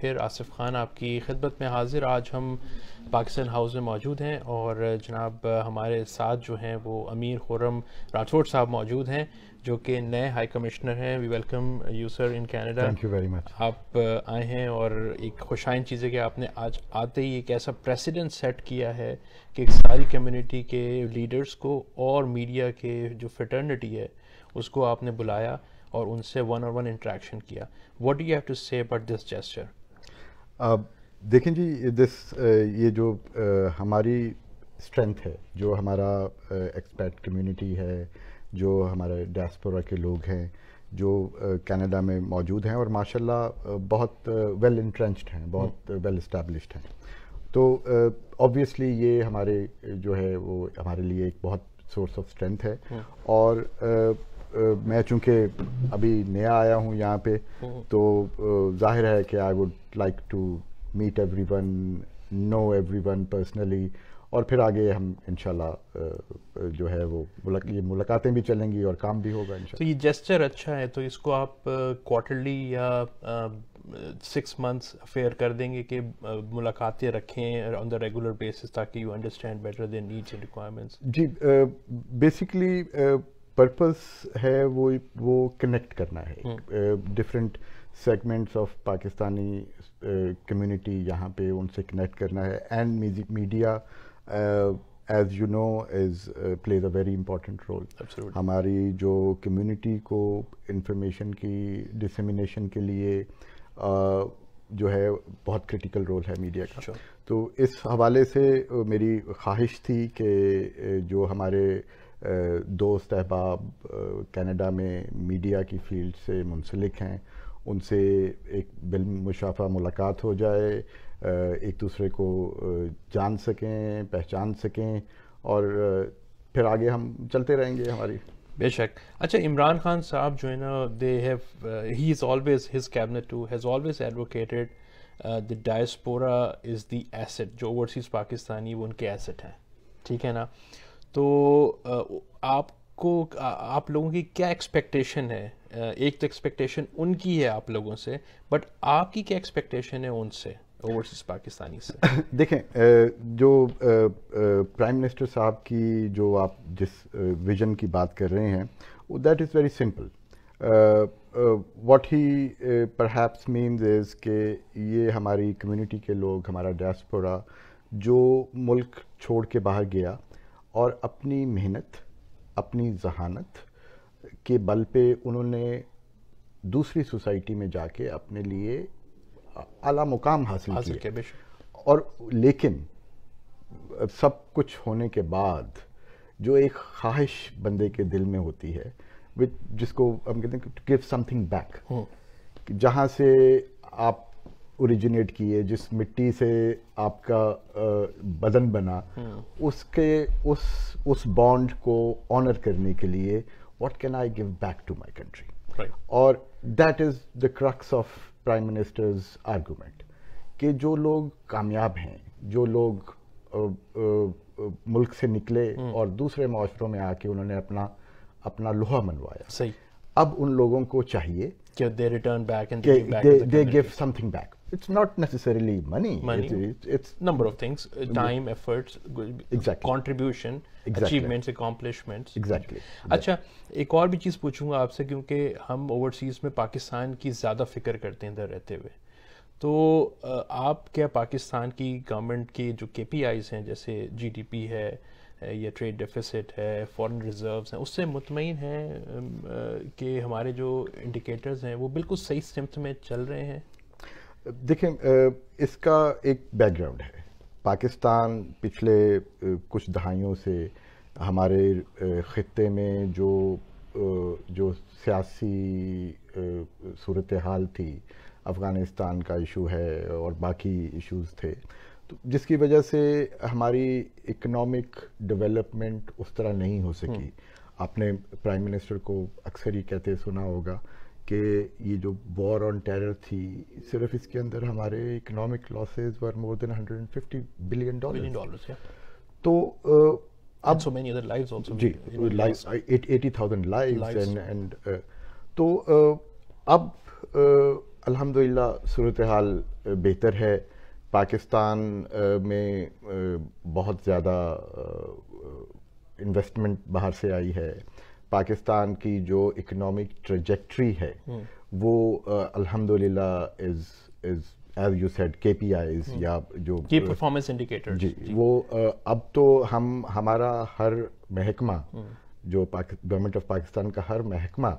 फिर आसिफ खान आपकी खिदमत में हाजिर आज हम पाकिस्तान हाउस में मौजूद हैं और जनाब हमारे साथ जो हैं वो अमीर खुरम राठौर साहब मौजूद हैं जो कि नए हाई कमिश्नर हैं we welcome you sir in Canada thank you very much आप आए हैं और एक खुशाइन चीज़ है कि आपने आज आते ही एक ऐसा प्रेसिडेंट सेट किया है कि सारी कम्युनिटी के लीडर्स को और मीडिया के जो फटर्निटी है उसको आपने बुलाया और उनसे वन और वन इंट्रैक्शन किया what do have to say about this gesture अब देखें जी दिस uh, ये जो uh, हमारी स्ट्रेंथ है जो हमारा एक्सपैट uh, कम्युनिटी है जो हमारे डायस्पोरा के लोग हैं जो कनाडा में मौजूद हैं और माशाल्लाह बहुत वेल इंट्रेंच्ड हैं बहुत वेल इस्टेब्लिश्ड हैं तो ऑब्वियसली ये हमारे जो है वो हमारे लिए एक बहुत सोर्स ऑफ स्ट्रेंथ है हाँ। और मैं चूंकि अभी नया आया हूँ यहाँ पे हम्म। तो जाहिर है कि I would like to meet everyone no everyone personally और फिर आगे हम इनशाला जो है वो ये मुलाकातें भी चलेंगी और काम भी होगा तो ये जेस्चर अच्छा है तो इसको आप क्वार्टरली या सिक्स मंथ्स अफेयर कर देंगे कि मुलाकातें रखें ऑन द रेगुलर बेसिस ताकि you understand better then needs and requirements जी बेसिकली uh, पर्पस है वो वो कनेक्ट करना है different segments of Pakistani community यहाँ पे उनसे कनेक्ट करना है and music media as you know is plays a very important role हमारी जो कम्युनिटी को इंफॉर्मेशन की डिसमिनेशन के लिए uh, जो है बहुत क्रिटिकल रोल है मीडिया का sure. तो इस हवाले से मेरी ख्वाहिश थी कि जो हमारे uh, दोस्त अहबाब कनाडा में मीडिया की फील्ड से मुंसलिक हैं उनसे एक बिल मुशाफा मुलाकात हो जाए एक दूसरे को जान सकें पहचान सकें और फिर आगे हम चलते रहेंगे हमारी बेशक अच्छा इमरान खान साहब जो है ना they have he is always his cabinet too has always advocated the diaspora is the asset जो ओवरसीज़ पाकिस्तानी वो उनके एसेट हैं ठीक है ना तो आपको आप लोगों की क्या एक्सपेक्टेशन है एक तो एक्सपेक्टेशन उनकी है आप लोगों से बट आपकी क्या एक्सपेक्टेशन है उनसे ओवरसीज पाकिस्तानी से देखें जो प्राइम मिनिस्टर साहब की जो आप जिस विजन की बात कर रहे हैं that is very simple what he perhaps means is के ये हमारी कम्युनिटी के लोग हमारा डायस्पोरा जो मुल्क छोड़ के बाहर गया और अपनी मेहनत अपनी जहानत के बल पे उन्होंने दूसरी सोसाइटी में जाके अपने लिए आला मुकाम हासिल, किया और लेकिन सब कुछ होने के बाद जो एक ख्वाहिश बंदे के दिल में होती है विद जिसको हम कहते हैं गिव समथिंग बैक जहाँ से आप ओरिजिनेट किए जिस मिट्टी से आपका बदन बना हम्म। उसके उस उस बॉन्ड को ऑनर करने के लिए what can I give back to my country और that is the crux of prime minister's argument कि जो लोग कामयाब हैं जो लोग मुल्क से निकले हम्म। और दूसरे माशरों में आके उन्होंने अपना अपना लोहा मनवाया सही अब उन लोगों को चाहिए they return back and they give something back it's not necessarily money. Money. It's, it's, it's number of things: uh, time, efforts, exactly. contribution, exactly. achievements, accomplishments. Exactly. exactly. अच्छा एक और भी चीज़ पूछूंगा आपसे क्योंकि हम overseas में पाकिस्तान की ज़्यादा फिक्र करते हैं इधर रहते हुए तो आप क्या पाकिस्तान की गवर्नमेंट के जो के हैं जैसे जीडीपी है या ट्रेड डेफिसिट है फॉरेन रिजर्व्स हैं उससे मुतमिन हैं कि हमारे जो इंडिकेटर्स हैं वो बिल्कुल सही सिम्त में चल रहे हैं देखें इसका एक बैकग्राउंड है पाकिस्तान पिछले कुछ दहाइयों से हमारे ख़त्े में जो जो सियासी सूरत हाल थी अफ़गानिस्तान का इशू है और बाकी इश्यूज थे तो जिसकी वजह से हमारी इकोनॉमिक डेवलपमेंट उस तरह नहीं हो सकी हम्म। आपने प्राइम मिनिस्टर को अक्सर ही कहते सुना होगा कि ये जो वॉर ऑन टेरर थी सिर्फ इसके अंदर हमारे economic losses were more than 150 billion dollars तो uh, अब so many other lives also जी लाइव्स 80000 लाइव्स एंड एंड तो uh, अब uh, अल्हम्दुलिल्लाह सूरत हाल बेहतर है पाकिस्तान में बहुत ज़्यादा इन्वेस्टमेंट बाहर से आई है पाकिस्तान की जो इकोनॉमिक ट्रेजेक्ट्री है हम्म। वो अलहमदुल्ला is is as you said K P Is या जो परफॉर्मेंस इंडिकेटर जी, जी वो uh, अब तो हम हमारा हर महकमा हम्म। जो गवर्नमेंट ऑफ पाकिस्तान का हर महकमा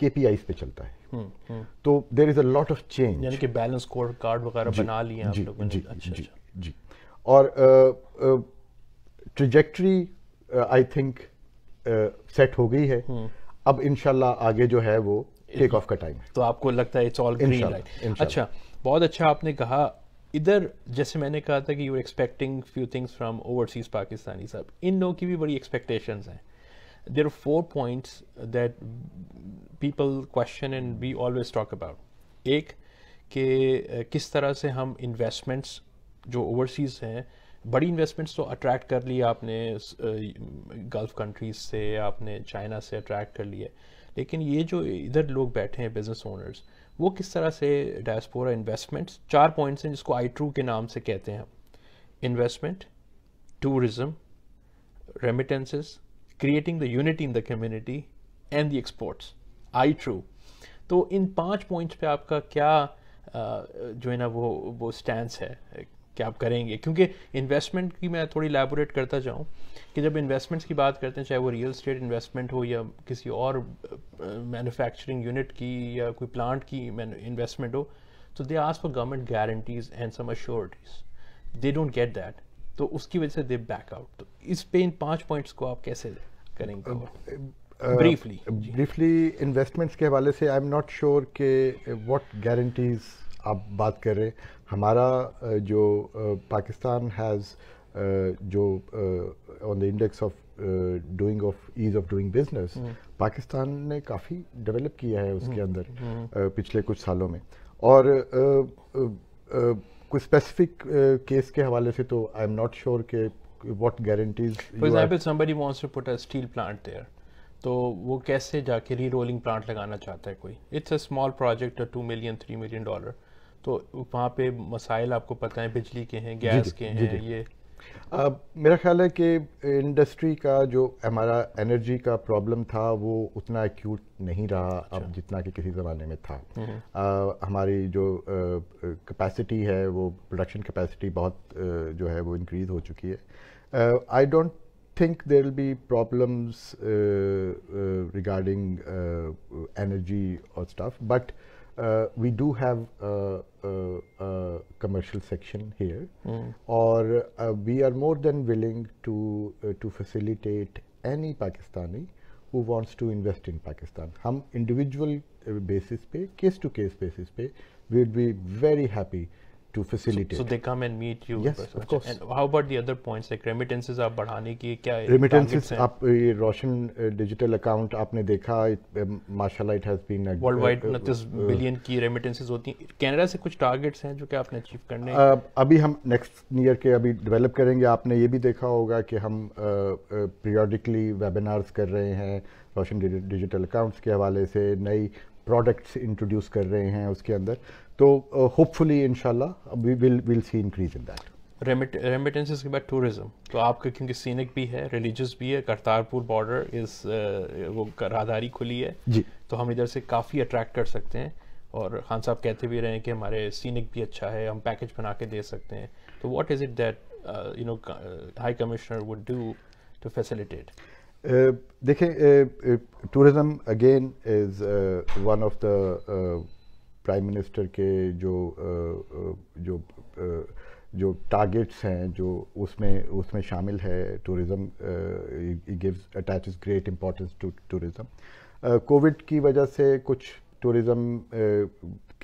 के पी आईज पे चलता है हम्म, तो there is a lot of change यानी कि बैलेंस स्कोर कार्ड वगैरह बना लिए आप लोगों ने जी, अच्छा, जी, अच्छा। जी और ट्रिजेक्ट्री आई थिंक सेट हो गई है हम्म। अब इनशाला आगे जो है वो टेक ऑफ का टाइम है तो आपको लगता है इट्स ऑल ग्रीन लाइट अच्छा बहुत अच्छा आपने कहा इधर जैसे मैंने कहा था कि you expecting few things from overseas Pakistani सब इन लोगों की भी बड़ी एक्सपेक्टेशंस हैं there are four points that people question and we always talk about एक कि किस तरह से हम इन्वेस्टमेंट्स जो ओवरसीज़ हैं बड़ी इन्वेस्टमेंट्स तो अट्रैक्ट कर ली आपने गल्फ कंट्रीज से आपने चाइना से अट्रैक्ट कर लिया लेकिन ये जो इधर लोग बैठे हैं बिजनेस ओनर्स वो किस तरह से डायस्पोरा इन्वेस्टमेंट्स चार पॉइंट्स हैं जिसको आई ट्रू के नाम से कहते हैं investment tourism remittances creating the unity in the community and the exports I true तो इन पांच पॉइंट्स पे आपका क्या जो है ना वो वो स्टैंड है कि आप करेंगे क्योंकि इन्वेस्टमेंट की मैं थोड़ी लेबोरेट करता जाऊँ कि जब इन्वेस्टमेंट्स की बात करते हैं चाहे वो रियल स्टेट इन्वेस्टमेंट हो या किसी और मैन्युफैक्चरिंग यूनिट की या कोई प्लांट की इन्वेस्टमेंट हो तो they ask for government guarantees and some assurities they don't get that तो उसकी वजह से दे बैक आउट तो इस पे इन पाँच पॉइंट्स को आप कैसे करेंगे ब्रीफली ब्रीफली इन्वेस्टमेंट्स के हवाले से आई एम नॉट श्योर के व्हाट गारंटीज आप बात कर रहे हैं हमारा जो पाकिस्तान हैज़ जो on the index of doing of ease of doing business Pakistan ने काफ़ी डेवलप किया है उसके हम्म। अंदर हम्म। पिछले कुछ सालों में और कुछ स्पेसिफिक केस के हवाले से तो आई एम नॉट श्योर के what guarantees steel plant there तो वो कैसे जाके री रोलिंग प्लांट लगाना चाहता है कोई it's a small project two million three million dollar तो वहाँ पे मसाइल आपको पता है बिजली के हैं गैस के हैं ये अब मेरा ख्याल है कि इंडस्ट्री का जो हमारा एनर्जी का प्रॉब्लम था वो उतना एक्यूट नहीं रहा अब अच्छा। जितना कि किसी ज़माने में था आ, हम्म। हमारी जो कैपेसिटी है वो प्रोडक्शन कैपेसिटी बहुत आ, जो है वो इंक्रीज़ हो चुकी है I don't think there will be problems regarding energy और stuff but uh, we do have a, a, a commercial section here, mm. or uh, we are more than willing to uh, to facilitate any Pakistani who wants to invest in Pakistan. हम individual uh, basis pe, case to case basis pe, we would be very happy to facilitate. So, so, they come and meet you. Yes, of course. And how about the other points like remittances आप बढ़ाने की क्या remittances आप ये Roshan digital account आपने देखा माशाल्लाह it has been worldwide 29 billion की remittances होती हैं कनाडा से कुछ targets हैं जो कि आपने achieve करने uh, अभी हम next year के अभी develop करेंगे आपने ये भी देखा होगा कि हम periodically webinars कर रहे हैं Roshan digital accounts के हवाले से नई प्रोडक्ट्स इंट्रोड्यूस कर रहे हैं उसके अंदर तो होपफुली इनशाला will will see increase in that remit remittances के बाद टूरिज्म तो आपके क्योंकि सीनिक भी है रिलीजियस भी है करतारपुर बॉर्डर इस वो राहदारी खुली है जी तो हम इधर से काफ़ी अट्रैक्ट कर सकते हैं और खान साहब कहते भी रहे हैं कि हमारे सीनिक भी अच्छा है हम पैकेज बना के दे सकते हैं तो what is it that you know high commissioner would do to facilitate देखें tourism again is one of the prime minister के जो जो जो टारगेट्स हैं जो उसमें उसमें शामिल है tourism gives attaches great importance to tourism Covid की वजह से कुछ टूरिज़्म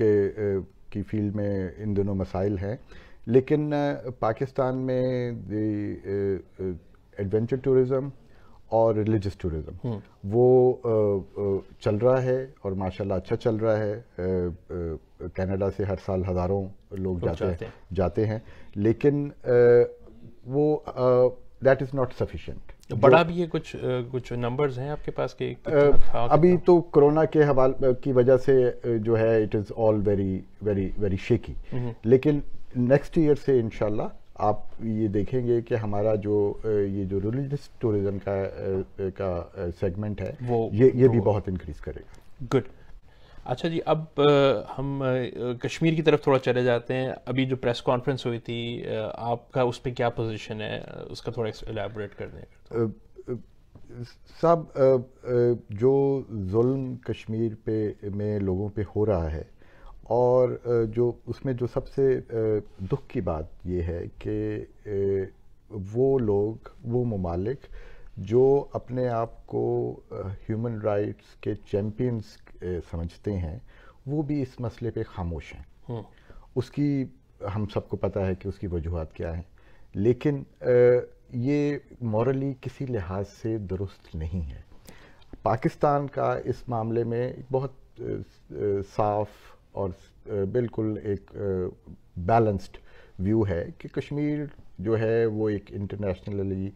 के की फील्ड में इन दोनों मसाइल हैं लेकिन पाकिस्तान में एडवेंचर टूरिज़्म और रिलीजियस टूरिज्म हम्म। वो चल रहा है और माशाल्लाह अच्छा चल रहा है कनाडा से हर साल हज़ारों लोग जाते, जाते हैं जाते हैं लेकिन वो दैट इज़ नॉट सफिशेंट बड़ा भी है कुछ कुछ नंबर्स हैं आपके पास के अभी तो कोरोना के हवाले की वजह से जो है it is all very very very shaky लेकिन नेक्स्ट ईयर से इनशाला आप ये देखेंगे कि हमारा जो ये जो रिलीजियस टूरिज्म का का सेगमेंट है वो ये ये वो, भी बहुत इंक्रीज करेगा गुड अच्छा जी अब हम कश्मीर की तरफ थोड़ा चले जाते हैं अभी जो प्रेस कॉन्फ्रेंस हुई थी आपका उस पर क्या पोजीशन है उसका थोड़ा एलेबोरेट कर दें सब जो जुल्म कश्मीर पे में लोगों पे हो रहा है और जो उसमें जो सबसे दुख की बात ये है कि वो लोग वो ममालिक जो अपने आप को ह्यूमन राइट्स के चैम्पियंस समझते हैं वो भी इस मसले पे खामोश हैं हम्म। उसकी हम सबको पता है कि उसकी वजूहत क्या है लेकिन ये मॉरली किसी लिहाज से दुरुस्त नहीं है पाकिस्तान का इस मामले में बहुत साफ़ और बिल्कुल एक बैलेंस्ड व्यू है कि कश्मीर जो है वो एक इंटरनेशनली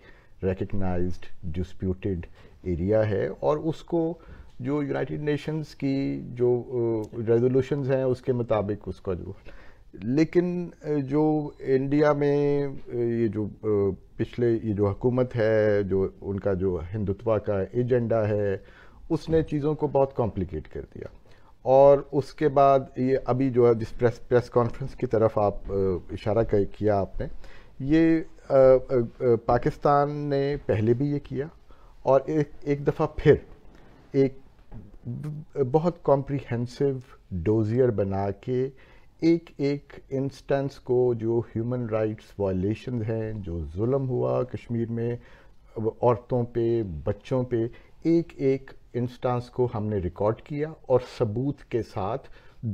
रिकग्नाइज्ड डिस्प्यूटेड एरिया है और उसको जो यूनाइटेड नेशंस की जो रेजोल्यूशंस हैं उसके मुताबिक उसका जो लेकिन जो इंडिया में ये जो पिछले ये जो हुकूमत है जो उनका जो हिंदुत्वा का एजेंडा है उसने चीज़ों को बहुत कॉम्प्लिकेट कर दिया और उसके बाद ये अभी जो है जिस प्रेस प्रेस कॉन्फ्रेंस की तरफ आप इशारा कर, किया आपने ये आ, आ, पाकिस्तान ने पहले भी ये किया और एक एक दफ़ा फिर एक बहुत कॉम्प्रिहेंसिव डोजियर बना के एक एक इंस्टेंस को जो ह्यूमन राइट्स वायलेशन हैं जो जुल्म हुआ कश्मीर में औरतों पे बच्चों पे एक एक इंस्टांस को हमने रिकॉर्ड किया और सबूत के साथ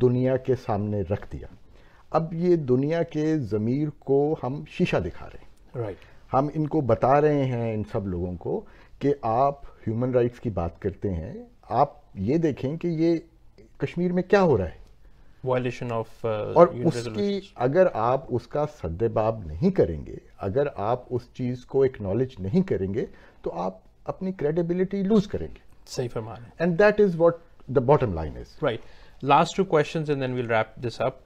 दुनिया के सामने रख दिया अब ये दुनिया के ज़मीर को हम शीशा दिखा रहे हैं राइट right. हम इनको बता रहे हैं इन सब लोगों को कि आप ह्यूमन राइट्स की बात करते हैं आप ये देखें कि ये कश्मीर में क्या हो रहा है वायलेशन ऑफ uh, और उसकी अगर आप उसका सद्देबाब नहीं करेंगे अगर आप उस चीज़ को एक्नॉलेज नहीं करेंगे तो आप अपनी क्रेडिबिलिटी लूज़ करेंगे सही फरमा रहे and that is what the bottom line is right last two question and then will wrap this up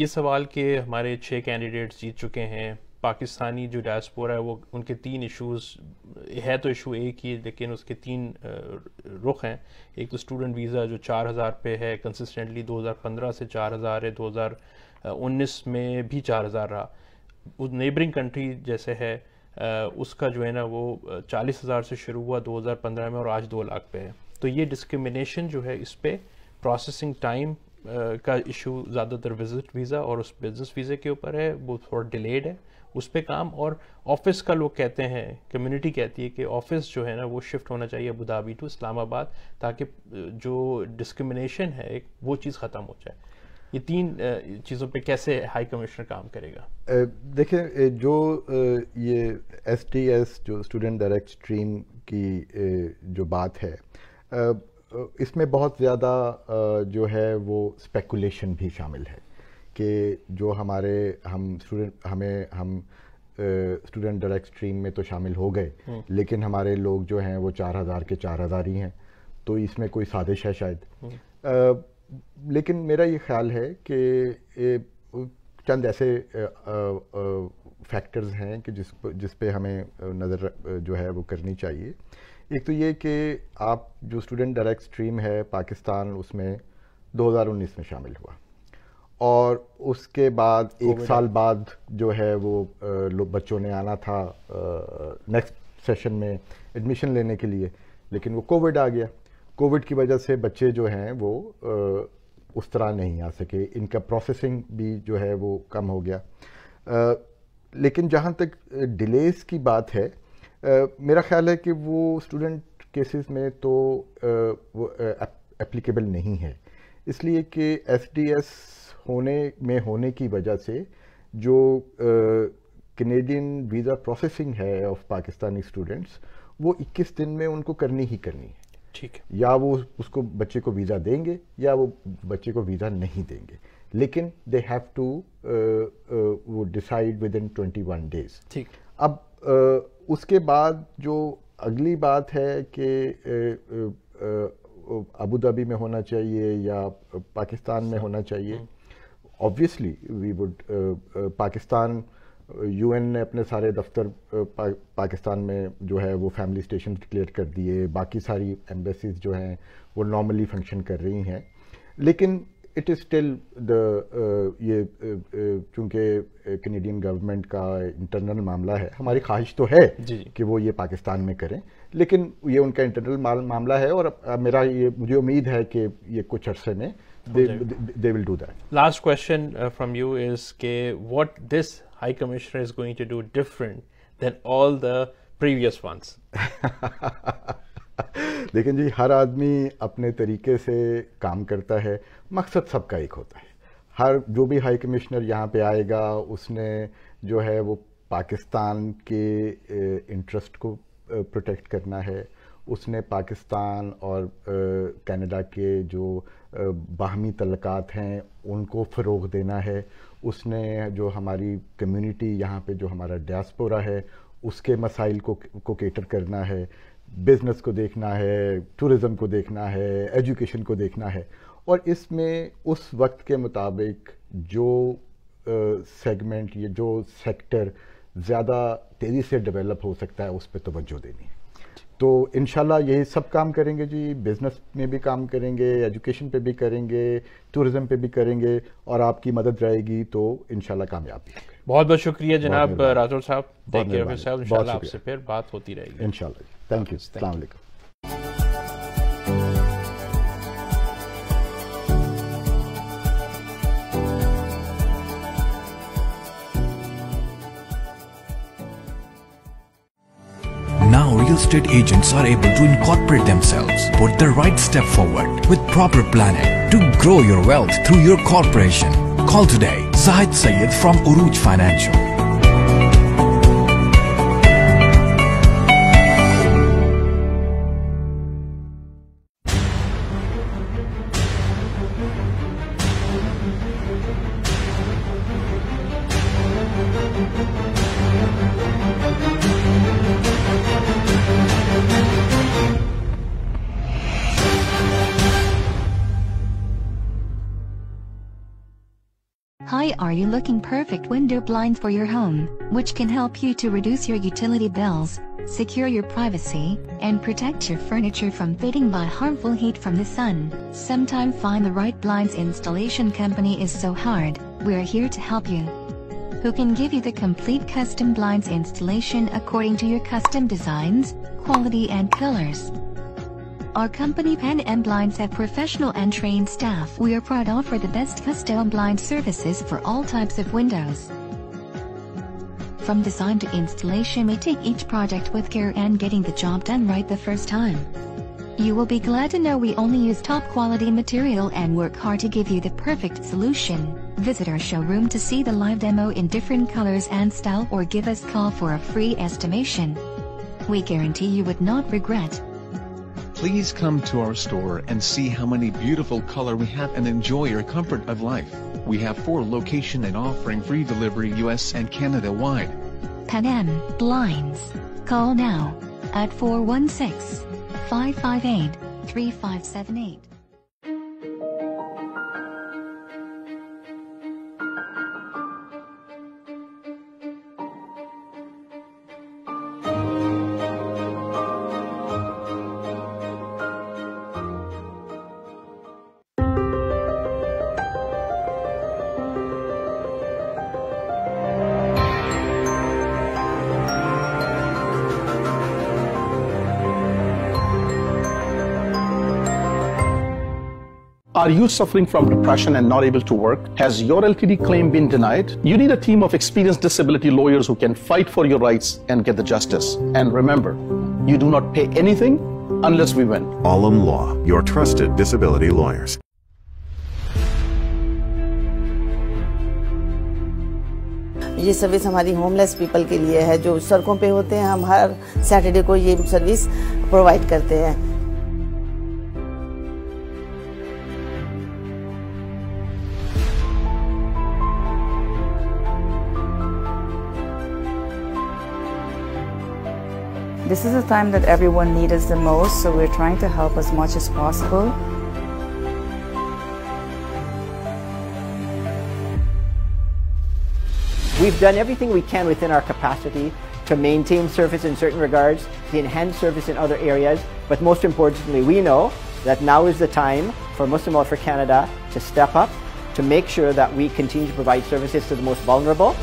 ये सवाल कि हमारे छः कैंडिडेट्स जीत चुके हैं पाकिस्तानी जो डायस्पोरा है वो उनके तीन इश्यूज है तो इशू एक ही लेकिन उसके तीन रुख हैं एक तो स्टूडेंट वीज़ा जो चार हज़ार पे है कंसिस्टेंटली 2015 से चार हज़ार है 2019 में भी चार हज़ार रहा नेबरिंग कंट्री जैसे है उसका जो है ना वो चालीस हज़ार से शुरू हुआ 2015 में और आज दो लाख पे है तो ये डिस्क्रिमिनेशन जो है इस पर प्रोसेसिंग टाइम का इशू ज़्यादातर विजिट वीज़ा और उस बिज़नेस वीज़े के ऊपर है वो थोड़ा डिलेड है उस पर काम और ऑफिस का लोग कहते हैं कम्युनिटी कहती है कि ऑफिस जो है ना वो शिफ्ट होना चाहिए अबू धाबी टू इस्लामाबाद ताकि जो डिस्क्रिमिनेशन है वो चीज़ ख़त्म हो जाए ये तीन चीज़ों पे कैसे हाई कमिश्नर काम करेगा देखिए जो ये एस टी एस जो स्टूडेंट डायरेक्ट स्ट्रीम की जो बात है इसमें बहुत ज़्यादा जो है वो स्पेकुलेशन भी शामिल है कि जो हमारे हम स्टूडेंट हमें हम स्टूडेंट डायरेक्ट स्ट्रीम में तो शामिल हो गए हम्म। लेकिन हमारे लोग जो हैं वो चार हज़ार के चार हज़ार ही हैं तो इसमें कोई साजिश है शायद हम्म। लेकिन मेरा ये ख्याल है कि चंद ऐसे फैक्टर्स हैं कि जिस जिस पे हमें नज़र जो है वो करनी चाहिए एक तो ये कि आप जो स्टूडेंट डायरेक्ट स्ट्रीम है पाकिस्तान उसमें 2019 में शामिल हुआ और उसके बाद एक साल बाद जो है वो बच्चों ने आना था नेक्स्ट सेशन में एडमिशन लेने के लिए लेकिन वो कोविड आ गया कोविड की वजह से बच्चे जो हैं वो उस तरह नहीं आ सके इनका प्रोसेसिंग भी जो है वो कम हो गया लेकिन जहाँ तक डिलेज़ की बात है मेरा ख्याल है कि वो स्टूडेंट केसेस में तो वो एप्लीकेबल नहीं है इसलिए कि एस होने में होने की वजह से जो कनेडियन वीज़ा प्रोसेसिंग है ऑफ पाकिस्तानी स्टूडेंट्स वो 21 दिन में उनको करनी ही करनी है ठीक या वो उसको बच्चे को वीज़ा देंगे या वो बच्चे को वीज़ा नहीं देंगे लेकिन दे हैव टू वो decide within twenty one days ठीक अब uh, उसके बाद जो अगली बात है कि Abu uh, Dhabi uh, uh, में होना चाहिए या पाकिस्तान में होना चाहिए obviously we would Pakistan UN ने अपने सारे दफ्तर पा, पाकिस्तान में जो है वो फैमिली स्टेशन डिक्लेयर कर दिए बाकी सारी एम्बेसीज जो हैं वो नॉर्मली फंक्शन कर रही हैं लेकिन इट इज़ स्टिल द ये चूँकि कनेडियन गवर्नमेंट का इंटरनल मामला है हमारी ख्वाहिश तो है कि वो ये पाकिस्तान में करें लेकिन ये उनका इंटरनल मामला है और मेरा ये मुझे उम्मीद है कि ये कुछ अरसे में they, they will do that. Last question uh, from you is K, what this High Commissioner is going to do different than all the previous ones? लेकिन जी हर आदमी अपने तरीके से काम करता है मकसद सबका एक होता है हर जो भी हाई कमिश्नर यहाँ पे आएगा उसने जो है वो पाकिस्तान के इंटरेस्ट को प्रोटेक्ट करना है उसने पाकिस्तान और कनाडा के जो बाहमी तलक़ात हैं उनको फ़रोग देना है उसने जो हमारी कम्युनिटी यहाँ पे जो हमारा डियासपोरा है उसके मसाइल को को केटर करना है बिज़नेस को देखना है टूरिज़म को देखना है एजुकेशन को देखना है और इसमें उस वक्त के मुताबिक जो सेगमेंट ये जो सेक्टर ज़्यादा तेज़ी से डेवलप हो सकता है उस पर तोज्जो देनी है तो इन यही सब काम करेंगे जी बिज़नेस में भी काम करेंगे एजुकेशन पे भी करेंगे टूरिज्म पे भी करेंगे और आपकी मदद रहेगी तो इन कामयाबी बहुत बहुत शुक्रिया जनाब राजौर साहब साहब आपसे फिर बात होती रहेगी इनशाला थैंक यू अलैक्म estate agents are able to incorporate themselves, put the right step forward with proper planning to grow your wealth through your corporation. Call today Zahid Sayed from Uruj Financial. Why are you looking perfect window blinds for your home, which can help you to reduce your utility bills, secure your privacy, and protect your furniture from fading by harmful heat from the sun? Sometimes find the right blinds installation company is so hard, we're here to help you. Who can give you the complete custom blinds installation according to your custom designs, quality and colors. Our company Pen and Blinds have professional and trained staff we are proud to offer the best custom blind services for all types of windows. From design to installation we take each project with care and getting the job done right the first time. You will be glad to know we only use top quality material and work hard to give you the perfect solution. Visit our showroom to see the live demo in different colors and style or give us call for a free estimation. We guarantee you would not regret Please come to our store and see how many beautiful color we have and enjoy your comfort of life. We have four location and offering free delivery US and Canada wide. Pan Blinds. Call now at 416 558 3578. Are you suffering from depression and not able to work? Has your LTD claim been denied? You need a team of experienced disability lawyers who can fight for your rights and get the justice. And remember, you do not pay anything unless we win. Alum Law, your trusted disability lawyers. ये service हमारी homeless people के लिए है जो सड़कों पे होते हैं हम हर सैटरडे को ये सर्विस प्रोवाइड करते हैं This is a time that everyone needs us the most, so we're trying to help as much as possible. We've done everything we can within our capacity to maintain service in certain regards, to enhance service in other areas, but most importantly, we know that now is the time for Muslim Welfare Canada to step up, to make sure that we continue to provide services to the most vulnerable.